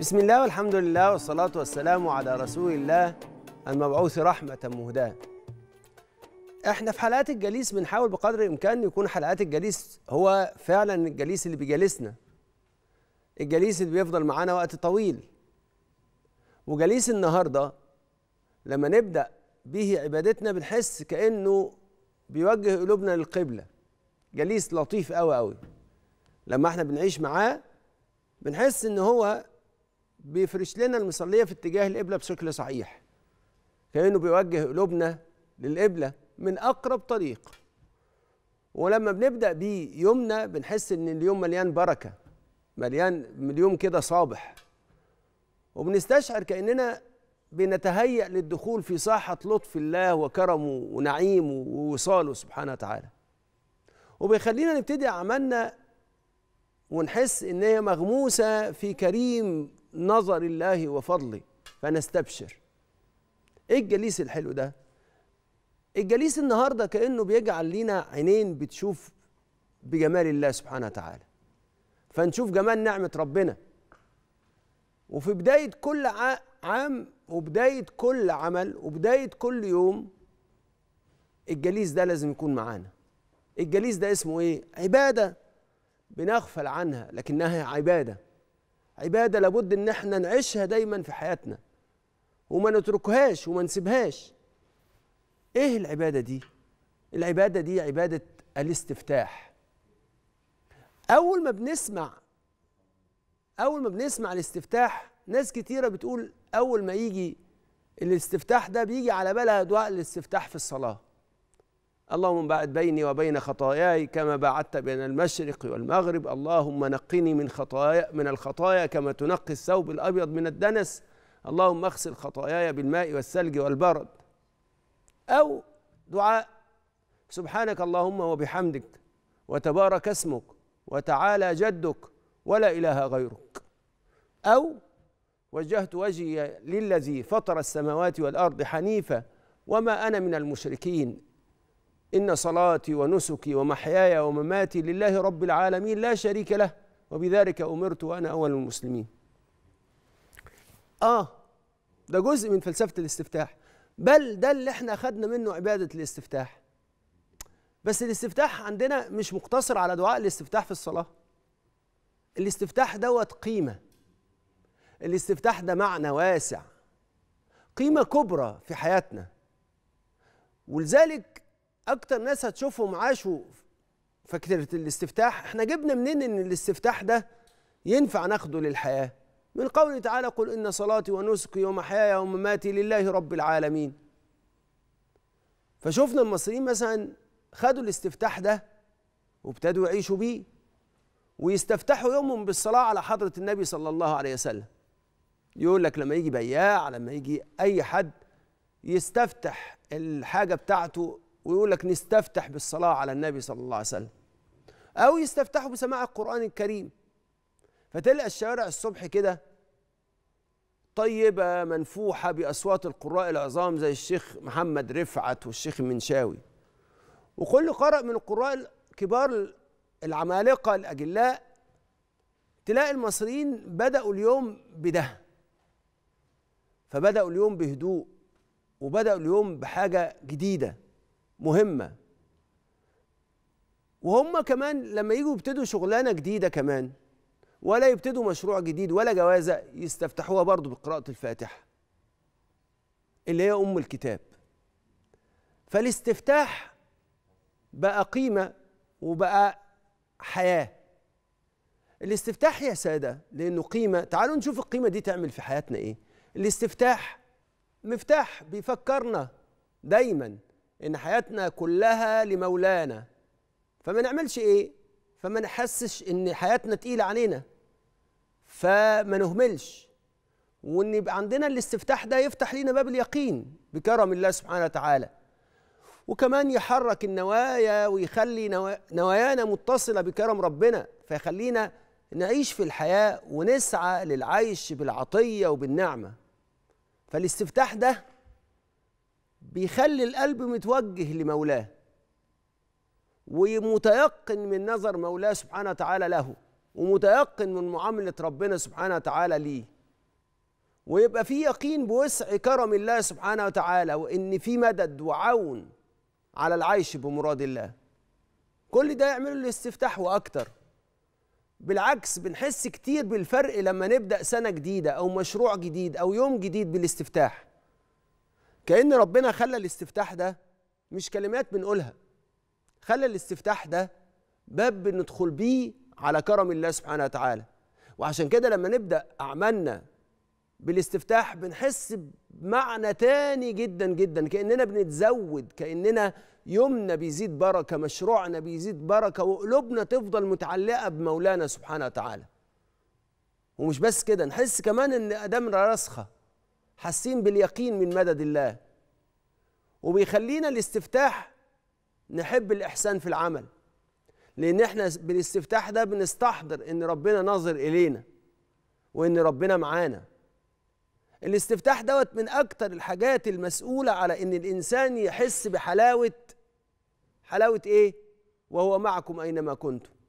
بسم الله والحمد لله والصلاة والسلام على رسول الله المبعوث رحمة مهداة احنا في حلقات الجليس بنحاول بقدر الامكان يكون حلقات الجليس هو فعلا الجليس اللي بيجالسنا الجليس اللي بيفضل معانا وقت طويل وجليس النهارده لما نبدا به عبادتنا بنحس كانه بيوجه قلوبنا للقبله جليس لطيف قوي قوي لما احنا بنعيش معاه بنحس ان هو بيفرش لنا المصلية في اتجاه القبلة بشكل صحيح كأنه بيوجه قلوبنا للقبلة من أقرب طريق ولما بنبدأ بيه يومنا بنحس إن اليوم مليان بركة مليان اليوم كده صابح وبنستشعر كأننا بنتهيأ للدخول في ساحة لطف الله وكرمه ونعيمه ووصاله سبحانه وتعالى وبيخلينا نبتدي أعمالنا ونحس إن هي مغموسة في كريم نظر الله وفضله فنستبشر ايه الجليس الحلو ده الجليس النهارده كانه بيجعل لينا عينين بتشوف بجمال الله سبحانه وتعالى فنشوف جمال نعمه ربنا وفي بدايه كل عام وبدايه كل عمل وبدايه كل يوم الجليس ده لازم يكون معانا الجليس ده اسمه ايه عباده بنغفل عنها لكنها عباده عباده لابد ان احنا نعيشها دايما في حياتنا وما نتركهاش وما نسيبهاش ايه العباده دي العباده دي عباده الاستفتاح اول ما بنسمع اول ما بنسمع الاستفتاح ناس كتيره بتقول اول ما يجي الاستفتاح ده بيجي على بالها دعاء الاستفتاح في الصلاه اللهم بعد بيني وبين خطاياي كما بعدت بين المشرق والمغرب اللهم نقني من خطايا من الخطايا كما تنقي الثوب الابيض من الدنس اللهم اغسل خطاياي بالماء والثلج والبرد او دعاء سبحانك اللهم وبحمدك وتبارك اسمك وتعالى جدك ولا اله غيرك او وجهت وجهي للذي فطر السماوات والارض حنيفا وما انا من المشركين إن صلاتي ونسكي ومحياي ومماتي لله رب العالمين لا شريك له وبذلك أمرت وأنا أول المسلمين آه ده جزء من فلسفة الاستفتاح بل ده اللي احنا أخدنا منه عبادة الاستفتاح بس الاستفتاح عندنا مش مقتصر على دعاء الاستفتاح في الصلاة الاستفتاح دوت قيمة الاستفتاح ده معنى واسع قيمة كبرى في حياتنا ولذلك اكتر ناس هتشوفهم عاشوا فكره الاستفتاح احنا جبنا منين ان الاستفتاح ده ينفع ناخده للحياه من قوله تعالى قل ان صلاتي ونسكي ومحياي ومماتي لله رب العالمين فشوفنا المصريين مثلا خدوا الاستفتاح ده وابتدوا يعيشوا بيه ويستفتحوا يومهم بالصلاه على حضره النبي صلى الله عليه وسلم يقول لك لما يجي بياع لما يجي اي حد يستفتح الحاجه بتاعته ويقول لك نستفتح بالصلاة على النبي صلى الله عليه وسلم أو يستفتحوا بسماع القرآن الكريم فتلقى الشوارع الصبح كده طيبة منفوحة بأصوات القراء العظام زي الشيخ محمد رفعت والشيخ المنشاوي وكل قارئ من القراء الكبار العمالقة الأجلاء تلاقي المصريين بدأوا اليوم بده فبدأوا اليوم بهدوء وبدأوا اليوم بحاجة جديدة مهمه وهم كمان لما يجوا يبتدوا شغلانه جديده كمان ولا يبتدوا مشروع جديد ولا جوازه يستفتحوها برضه بقراءه الفاتحه اللي هي ام الكتاب فالاستفتاح بقى قيمه وبقى حياه الاستفتاح يا ساده لانه قيمه تعالوا نشوف القيمه دي تعمل في حياتنا ايه الاستفتاح مفتاح بيفكرنا دايما ان حياتنا كلها لمولانا فما نعملش ايه فما نحسش ان حياتنا تقيله علينا فما نهملش وان يبقى عندنا الاستفتاح ده يفتح لينا باب اليقين بكرم الله سبحانه وتعالى وكمان يحرك النوايا ويخلي نوايانا متصله بكرم ربنا فيخلينا نعيش في الحياه ونسعى للعيش بالعطيه وبالنعمه فالاستفتاح ده بيخلي القلب متوجه لمولاه ومتيقن من نظر مولاه سبحانه وتعالى له ومتيقن من معاملة ربنا سبحانه وتعالى ليه ويبقى في يقين بوسع كرم الله سبحانه وتعالى وإن في مدد وعون على العيش بمراد الله كل ده يعمله الاستفتاح وأكتر بالعكس بنحس كتير بالفرق لما نبدأ سنة جديدة أو مشروع جديد أو يوم جديد بالاستفتاح كأن ربنا خلى الاستفتاح ده مش كلمات بنقولها خلى الاستفتاح ده باب بندخل بيه على كرم الله سبحانه وتعالى وعشان كده لما نبدأ أعمالنا بالاستفتاح بنحس بمعنى تاني جدا جدا كأننا بنتزود كأننا يومنا بيزيد بركة مشروعنا بيزيد بركة وقلوبنا تفضل متعلقة بمولانا سبحانه وتعالى ومش بس كده نحس كمان ان ادامنا راسخه حاسين باليقين من مدد الله وبيخلينا الاستفتاح نحب الإحسان في العمل لأن احنا بالاستفتاح ده بنستحضر إن ربنا ناظر إلينا وإن ربنا معانا الاستفتاح دوت من أكتر الحاجات المسؤولة على إن الإنسان يحس بحلاوة حلاوة إيه؟ وهو معكم أينما كنتم